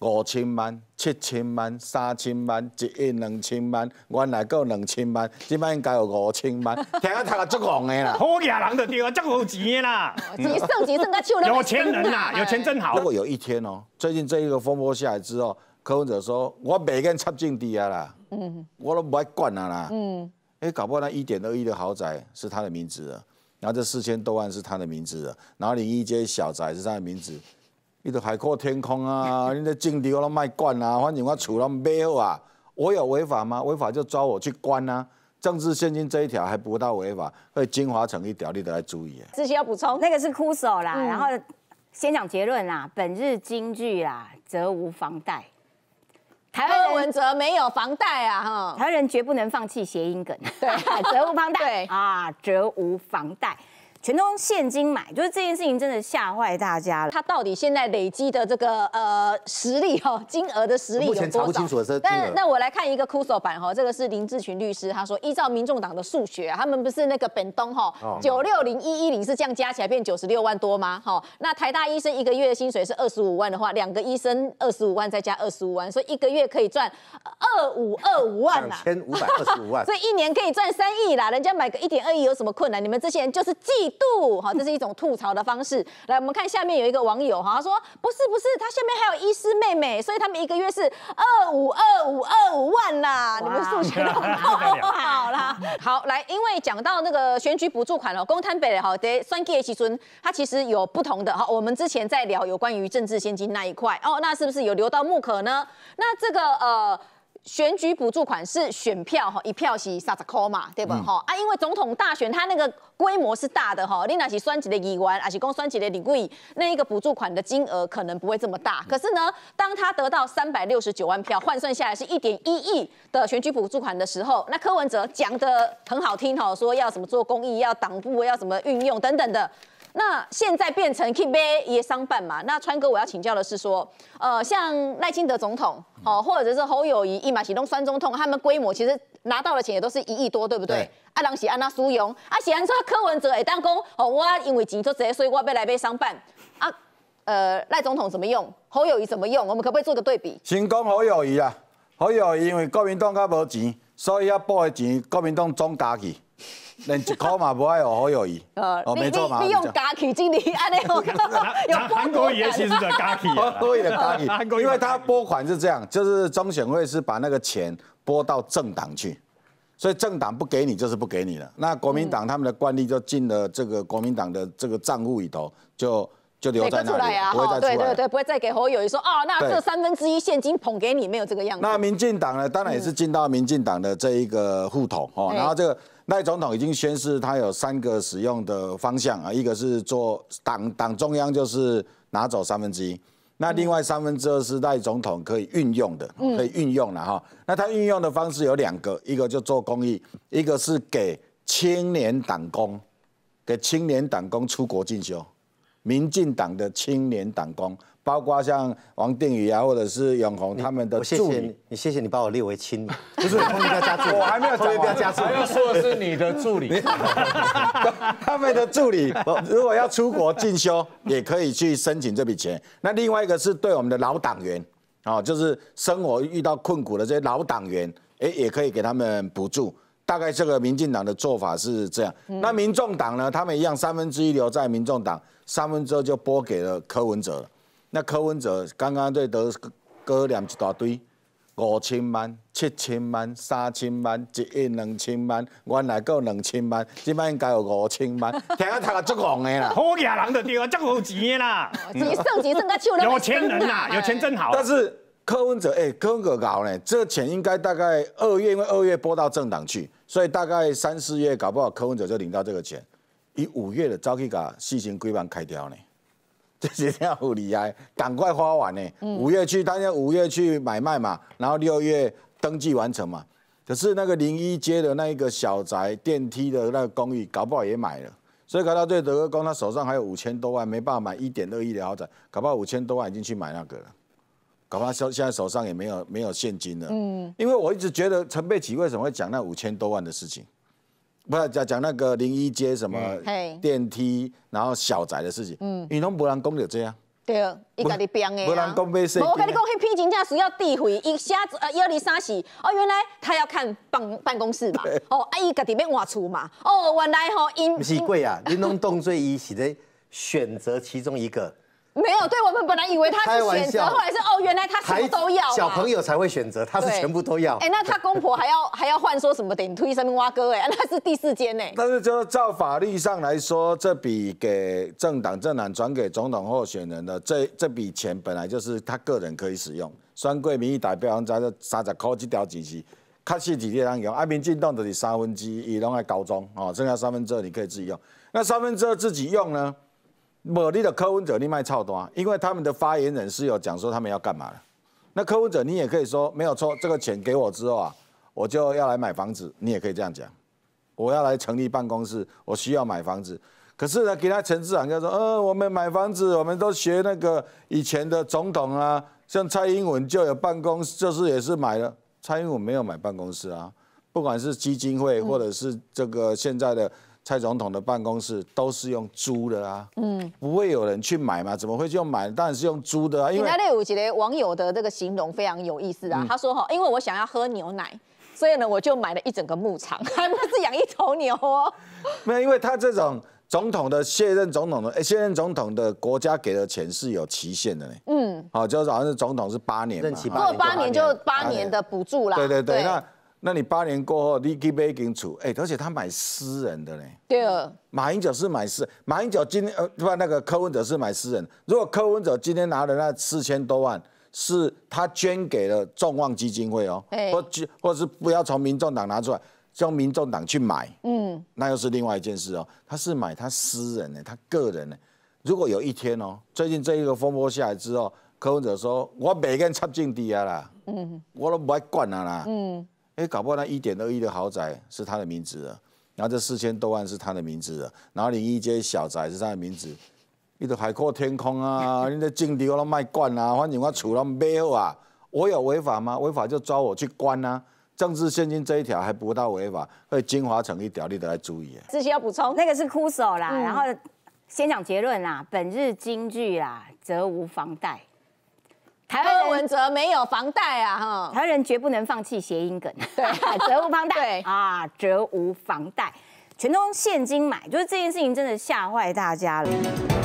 五千万、七千万、三千万、一亿、两千万，原来够两千万，这摆应该有五千万。听讲，他个足戆的啦，好雅郎的丢，真有钱的啦！几上几上个钱？有钱人啦，有钱真好。如果有一天哦，最近这一个风波下来之后，柯文哲说：“我每个人插进地啊啦，嗯，我都不爱管他啦。”嗯，哎，搞不好那一点二亿的豪宅是他的名字了，然后这四千多万是他的名字了，然后林一街小宅是他的名字。你的 海阔天空啊，人家金我都卖惯啦，反正我出了没有啊？我有违法吗？违法就抓我去关啊！政治献金这一条还不到违法，所以金华成一条你都要注意。这讯要补充，那个是枯手啦。然后先讲结论啦，本日金句啦，折无房贷。台湾文则没有房贷啊，哈！台湾人绝不能放弃谐音梗，对，折 无房贷，对啊，折无房贷。全都用现金买，就是这件事情真的吓坏大家了。他到底现在累积的这个呃实力哈，金额的实力多少？但那我来看一个酷搜版哈，这个是林志群律师，他说依照民众党的数学，他们不是那个本东哈九六零一一零是这样加起来变九十六万多吗？哈，那台大医生一个月的薪水是二十五万的话，两个医生二十五万再加二十五万，所以一个月可以赚二五二五万，两千五百二十五万，所以一年可以赚三亿啦。人家买个一点二亿有什么困难？你们这些人就是计。度哈，这是一种吐槽的方式。来，我们看下面有一个网友哈，他说不是不是，他下面还有医师妹妹，所以他们一个月是二五二五二五万啦。你们数学都很好啦。好来，因为讲到那个选举补助款了，公摊北的哈得算计一尊，它其实有不同的哈。我们之前在聊有关于政治现金那一块哦，那是不是有留到木可呢？那这个呃。选举补助款是选票哈，一票是三十块嘛，对不？哈啊，因为总统大选他那个规模是大的哈，你那是算几的议员，还是公算几的李贵，那一个补助款的金额可能不会这么大。可是呢，当他得到三百六十九万票，换算下来是一点一亿的选举补助款的时候，那柯文哲讲的很好听哈，说要什么做公益，要党部要什么运用等等的。那现在变成 KBA 也商办嘛？那川哥，我要请教的是说，呃，像赖清德总统哦，或者是侯友谊、马启动川总统，他们规模其实拿到的钱也都是一亿多，对不对？阿郎喜、安娜苏勇、阿喜，安说柯文哲也当公哦，我因为钱多，所以我要来被商办啊。呃，赖总统怎么用？侯友谊怎么用？我们可不可以做个对比？先讲侯友谊啊，侯友谊因为国民党卡无钱，所以要报的钱国民党总家去。连一靠嘛，不爱学好友谊。啊，没错嘛，利用假体经理，安尼有 韩国语的其实就假体，韩国语的假体。因为他拨款是这样，就是中选会是把那个钱拨到政党去，所以政党不给你就是不给你了。那国民党他们的惯例就进了这个国民党的这个账户里头，就。就留出来啊，不会再出来，对对对，不会再给侯友谊说哦，那这三分之一现金捧给你，没有这个样子。那民进党呢，当然也是进到民进党的这一个户统哦。然后这个赖总统已经宣示，他有三个使用的方向啊，一个是做党，党中央就是拿走三分之一，那另外三分之二是赖总统可以运用的，可以运用了哈。那他运用的方式有两个，一个就做公益，一个是给青年党工，给青年党工出国进修。民进党的青年党工，包括像王定宇啊，或者是永宏他们的助理，你谢谢你把我列为青年，不是我还没有加助理，我还没有加助理，要说的是你的助理，他们的助理，如果要出国进修，也可以去申请这笔钱。那另外一个是对我们的老党员，哦，就是生活遇到困苦的这些老党员，哎，也可以给他们补助。大概这个民进党的做法是这样，那民众党呢？他们一样三分之一留在民众党，三分之二就拨给了柯文哲了。那柯文哲刚刚对德哥连一大堆五千万、七千万、三千万、一亿、两千万，原来够两千万，这摆该有五千万，听啊，他够足旺的啦，好野人就对啊，足有钱的啦，钱升级升级，有钱人呐，有钱真好，但是。柯文哲哎，柯文哲搞呢？这钱应该大概二月，因为二月拨到政党去，所以大概三四月搞不好柯文哲就领到这个钱。以五月的招契卡，四千规万开掉呢，这些对有离哎，赶快花完呢。五月去，大家五月去买卖嘛，然后六月登记完成嘛。可是那个零一街的那一个小宅电梯的那个公寓，搞不好也买了，所以搞到最后，哥公，他手上还有五千多万，没办法买一点二亿的豪宅，搞不好五千多万已经去买那个了。搞不好手现在手上也没有没有现金了。嗯，因为我一直觉得陈佩琪为什么会讲那五千多万的事情，不是讲讲那个零一街什么电梯，然后小宅的事情。嗯，你侬不能公就这样。对，伊家己编诶。不能讲买啥。我跟你讲，彼批钱价是要递回一下子，呃，一二三四，哦，原来他要看办办公室嘛。哦，阿姨家己要外出嘛。哦，原来吼，因。不是贵啊，你侬动最伊是在选择其中一个。没有，对我们本来以为他是选择，后来是哦，原来他么都要。小朋友才会选择，他是全部都要。哎，那他公婆还要 还要换说什么？顶推什挖蛙哥？哎，那是第四间呢。但是就照法律上来说，这笔给政党、政党转给总统候选人的这这笔钱，本来就是他个人可以使用。双贵民意代表，家就三十块这条几级，看具体怎样用。爱民进党的是三分之一，用来高中啊，剩下三分之二你可以自己用。那三分之二自己用呢？某地的科文者，你卖操多啊？因为他们的发言人是有讲说他们要干嘛的。那科文者，你也可以说没有错，这个钱给我之后啊，我就要来买房子，你也可以这样讲。我要来成立办公室，我需要买房子。可是呢，给他陈市长就说，呃，我们买房子，我们都学那个以前的总统啊，像蔡英文就有办公室，就是也是买了。蔡英文没有买办公室啊，不管是基金会或者是这个现在的。蔡总统的办公室都是用租的啊，嗯，不会有人去买嘛？怎么会去买？当然是用租的啊。因为台内有些网友的这个形容非常有意思啊。他说：“哈，因为我想要喝牛奶，所以呢，我就买了一整个牧场，还 不是养一头牛哦。”没有，因为他这种总统的卸任总统的卸任总统的国家给的钱是有期限的。嗯，好，就是好像是总统是八年嘛，过八年就八年的补助啦。对对对，那。那你八年过后，你给北京处，哎，而且他买私人的嘞。对啊，马英九是买私，马英九今天呃，不，那个柯文哲是买私人。如果柯文哲今天拿了那四千多万，是他捐给了众望基金会哦，或或是不要从民众党拿出来，叫民众党去买，嗯，那又是另外一件事哦。他是买他私人的，他个人的。如果有一天哦，最近这一个风波下来之后，柯文哲说，我每个人插进地啊啦，嗯，我都不管啊啦，嗯。哎，搞不好那一点二亿的豪宅是他的名字然后这四千多万是他的名字然后你一间小宅是他的名字，你的海阔天空啊，你的金迪我都卖惯啊，反正我厝都没有啊，我有违法吗？违法就抓我去关啊，政治献金这一条还不到违法，所以金华成一条你都来注意。这些要补充，那个是枯手啦，然后先讲结论啦，本日金句啦，则无房贷。台湾人文则没有房贷啊，哈！台湾人绝不能放弃谐音梗，对，无房贷，对啊，无房贷，全都用现金买，就是这件事情真的吓坏大家了。